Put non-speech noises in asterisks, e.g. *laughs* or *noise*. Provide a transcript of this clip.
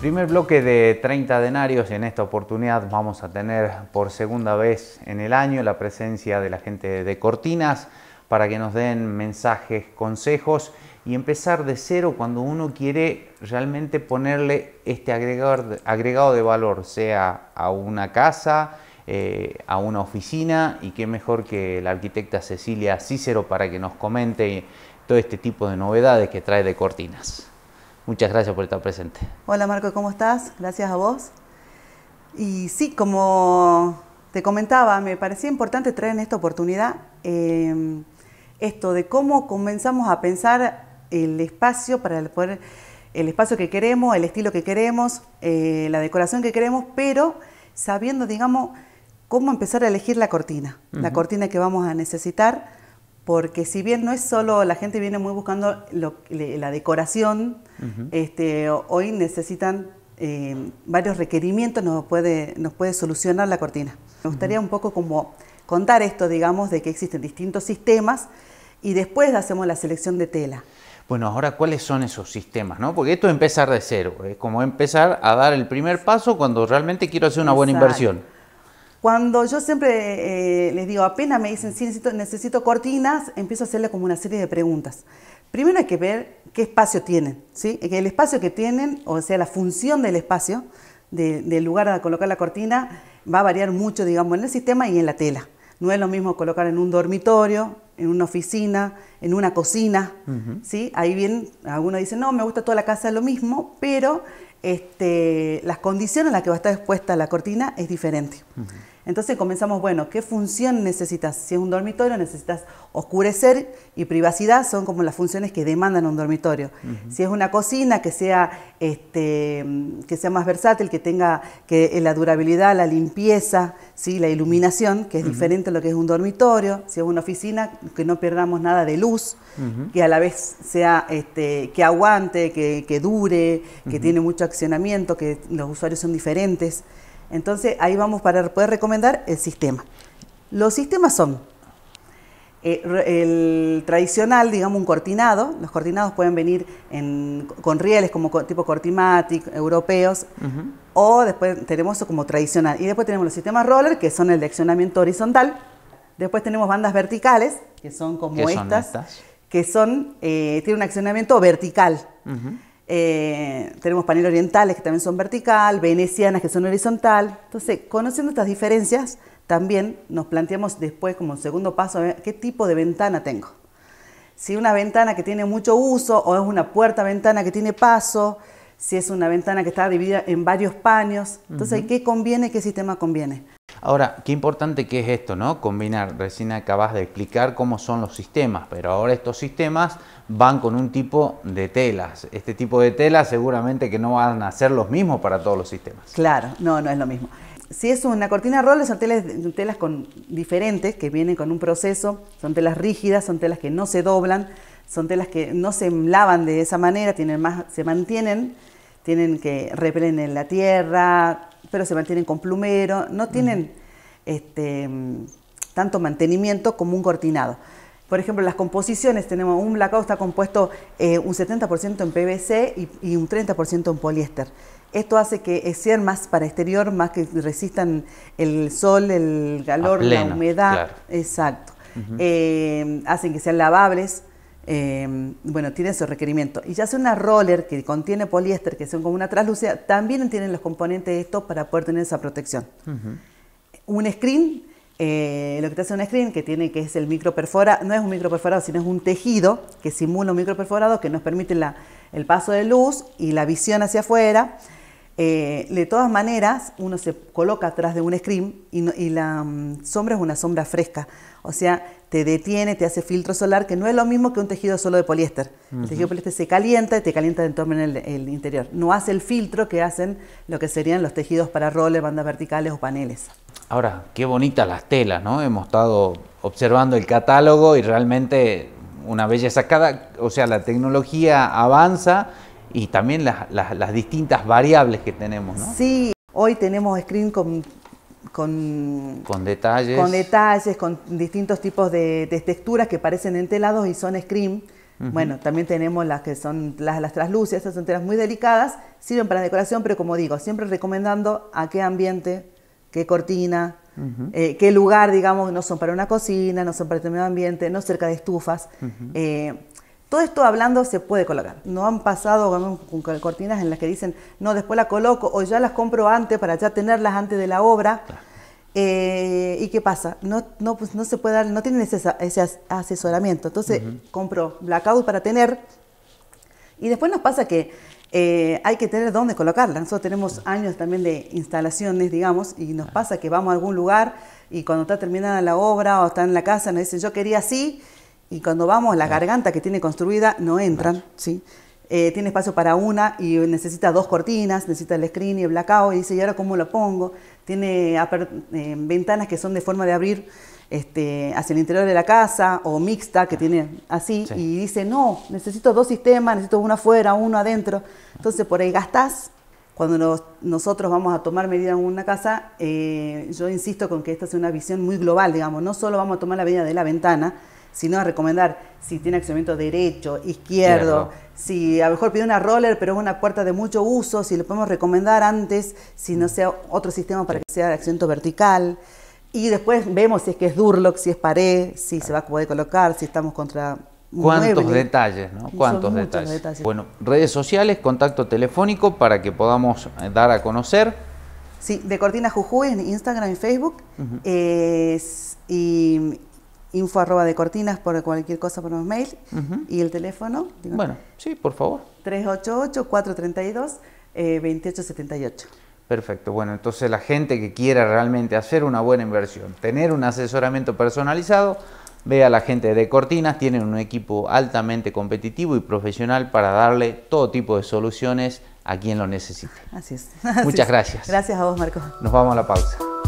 Primer bloque de 30 denarios. En esta oportunidad vamos a tener por segunda vez en el año la presencia de la gente de Cortinas para que nos den mensajes, consejos y empezar de cero cuando uno quiere realmente ponerle este agregado de valor, sea a una casa, eh, a una oficina y qué mejor que la arquitecta Cecilia Cícero para que nos comente todo este tipo de novedades que trae de Cortinas. Muchas gracias por estar presente. Hola Marco, ¿cómo estás? Gracias a vos. Y sí, como te comentaba, me parecía importante traer en esta oportunidad eh, esto de cómo comenzamos a pensar el espacio para poder, el espacio que queremos, el estilo que queremos, eh, la decoración que queremos, pero sabiendo, digamos, cómo empezar a elegir la cortina, la cortina que vamos a necesitar porque si bien no es solo, la gente viene muy buscando lo, la decoración, este, hoy necesitan eh, varios requerimientos, nos puede, nos puede solucionar la cortina. Me gustaría un poco como contar esto, digamos, de que existen distintos sistemas y después hacemos la selección de tela. Bueno, ahora, ¿cuáles son esos sistemas? ¿no? Porque esto es empezar de cero, es como empezar a dar el primer paso cuando realmente quiero hacer una buena inversión. Cuando yo siempre eh, les digo, apenas me dicen, sí, necesito, cortinas, empiezo a hacerle como una serie de preguntas. Primero hay que ver qué espacio tienen, ¿sí? El espacio que tienen, o sea, la función del espacio, del lugar a colocar la cortina, va a variar mucho, digamos, en el sistema y en la tela. No es lo mismo colocar en un dormitorio, en una oficina, en una cocina, ¿sí? Ahí bien, algunos dicen, no, me gusta toda la casa lo mismo, pero este, las condiciones en las que va a estar expuesta la cortina es diferente. Entonces comenzamos, bueno, ¿qué función necesitas? Si es un dormitorio, necesitas oscurecer y privacidad son como las funciones que demandan un dormitorio. Si es una cocina que sea, este, que sea más versátil, que tenga que, eh, la durabilidad, la limpieza, ¿sí? la iluminación, que es diferente a lo que es un dormitorio. Si es una oficina, que no perdamos nada de luz, que a la vez sea, este, que aguante, que, que dure, que tiene mucho accionamiento, que los usuarios son diferentes. Entonces ahí vamos para poder recomendar el sistema. Los sistemas son eh, el tradicional, digamos, un cortinado. Los cortinados pueden venir con rieles como tipo cortimatic, europeos, o después tenemos como tradicional. Y después tenemos los sistemas roller, que son el de accionamiento horizontal. Después tenemos bandas verticales, que son como estas, que son, eh, tienen un accionamiento vertical. Eh, tenemos paneles orientales que también son vertical, venecianas que son horizontal. Entonces, conociendo estas diferencias, también nos planteamos después como segundo paso qué tipo de ventana tengo. Si una ventana que tiene mucho uso o es una puerta ventana que tiene paso, si es una ventana que está dividida en varios paños, entonces ¿qué conviene, qué sistema conviene? Ahora, qué importante que es esto, ¿no? Combinar, recién acabas de explicar cómo son los sistemas, pero ahora estos sistemas van con un tipo de telas. Este tipo de telas seguramente que no van a ser los mismos para todos los sistemas. Claro, no, no es lo mismo. Si es una cortina roll son telas, con, diferentes que vienen con un proceso, son telas rígidas, son telas que no se doblan, son telas que no se lavan de esa manera, tienen más, se mantienen, tienen que repelen la tierra, pero se mantienen con plumero, no tienen este, tanto mantenimiento como un cortinado. Por ejemplo, las composiciones, tenemos un blackout está compuesto eh, un 70% en PVC y, un 30% en poliéster. Esto hace que sean más para exterior, más que resistan el sol, el calor, la humedad. Exacto. Eh, hacen que sean lavables, Em, bueno, tiene esos requerimiento Y ya sea una roller que contiene poliéster, que son como una translúcida, también tienen los componentes de esto para poder tener esa protección. Un screen, eh, lo que te hace un screen, que tiene que es el microperforado, no es un microperforado, sino es un tejido que simula un microperforado que nos permite el paso de luz y la visión hacia afuera. Eh, de todas maneras, uno se coloca atrás de un screen y, la mm, sombra es una sombra fresca. O sea, te detiene, te hace filtro solar, que no es lo mismo que un tejido solo de poliéster. El tejido poliéster se calienta y te calienta dentro en el, interior. No hace el filtro que hacen lo que serían los tejidos para roles, bandas verticales o paneles. Ahora, qué bonitas las telas, ¿no? Hemos estado observando el catálogo y realmente una belleza. Cada, o sea, la tecnología avanza y también las, las, distintas variables que tenemos. ¿no? Sí, hoy tenemos screen con, con, con, detalles. con detalles, con distintos tipos de, texturas que parecen entelados y son screen. Bueno, también tenemos las que son las, las estas son telas muy delicadas, sirven para decoración, pero como digo, siempre recomendando a qué ambiente, qué cortina, eh, qué lugar, digamos, no son para una cocina, no son para determinado ambiente, no cerca de estufas. Todo esto hablando se puede colocar. No han pasado con cortinas en las que dicen, no, después la coloco o ya las compro antes para ya tenerlas antes de la obra. Eh, ¿Y qué pasa? No, no, pues no se puede dar, no tienen ese, asesoramiento. Entonces compro blackout para tener. Y después nos pasa que eh, hay que tener dónde colocarla. Nosotros tenemos años también de instalaciones, digamos, y nos pasa que vamos a algún lugar y cuando está terminada la obra o está en la casa nos dicen, yo quería así y cuando vamos, la garganta que tiene construida no entran, ¿sí? Eh, tiene espacio para una y necesita dos cortinas, necesita el screen y el blackout, y dice, ¿y ahora cómo lo pongo? Tiene eh, ventanas que son de forma de abrir este, hacia el interior de la casa o mixta, que tiene así, y dice, no, necesito dos sistemas, necesito uno afuera, uno adentro. Entonces por ahí gastás. Cuando nosotros vamos a tomar medida en una casa, eh, yo insisto con que esta sea una visión muy global, digamos, no solo vamos a tomar la medida de la ventana, sino a recomendar si tiene accionamiento derecho, izquierdo, si a lo mejor pide una roller, pero es una puerta de mucho uso, si lo podemos recomendar antes, si no sea otro sistema para que sea de accionamiento vertical. Y después vemos si es que es Durlock, si es pared, si se va a poder colocar, si estamos contra ¿Cuántos detalles, no? ¿Cuántos detalles? Bueno, redes sociales, contacto telefónico para que podamos eh, dar a conocer. Sí, de Cortina Jujuy en Instagram y Facebook. y info arroba de cortinas por cualquier cosa por los mail y el teléfono. bueno, sí, por favor. 388-432-2878. Eh, Perfecto, bueno, entonces la gente que quiera realmente hacer una buena inversión, tener un asesoramiento personalizado, ve a la gente de Cortinas, tienen un equipo altamente competitivo y profesional para darle todo tipo de soluciones a quien lo necesite. Así es. *laughs* Muchas gracias. Gracias a vos, Marco. Nos vamos a la pausa.